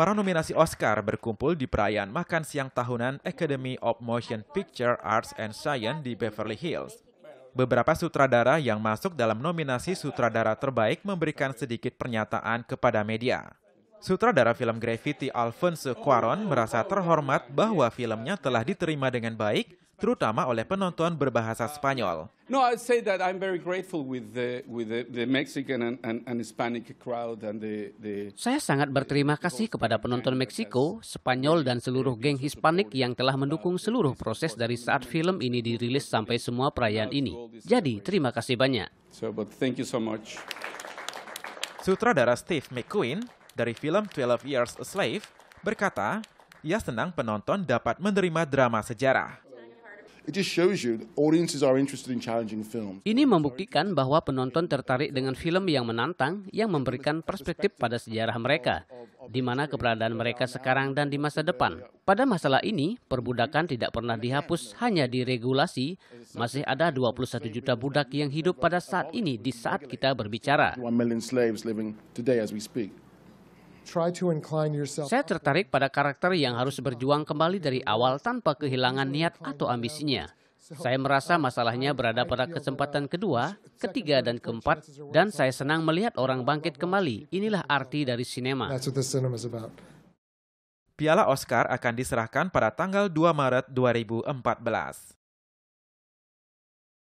Para nominasi Oscar berkumpul di perayaan makan siang tahunan Academy of Motion Picture Arts and Science di Beverly Hills. Beberapa sutradara yang masuk dalam nominasi sutradara terbaik memberikan sedikit pernyataan kepada media. Sutradara film Gravity Alfonso Cuaron merasa terhormat bahwa filmnya telah diterima dengan baik, terutama oleh penonton berbahasa Spanyol. Saya sangat berterima kasih kepada penonton Meksiko, Spanyol dan seluruh geng Hispanik yang telah mendukung seluruh proses dari saat film ini dirilis sampai semua perayaan ini. Jadi, terima kasih banyak. Sutradara Steve McQueen dari film Twelve Years a Slave, berkata, ia senang penonton dapat menerima drama sejarah. Ini membuktikan bahwa penonton tertarik dengan film yang menantang yang memberikan perspektif pada sejarah mereka, di mana keberadaan mereka sekarang dan di masa depan. Pada masalah ini, perbudakan tidak pernah dihapus, hanya diregulasi. Masih ada 21 juta budak yang hidup pada saat ini di saat kita berbicara. Saya tertarik pada karakter yang harus berjuang kembali dari awal tanpa kehilangan niat atau ambisinya. Saya merasa masalahnya berada pada kesempatan kedua, ketiga, dan keempat, dan saya senang melihat orang bangkit kembali. Inilah arti dari sinema. Piala Oscar akan diserahkan pada tanggal 2 Maret 2014.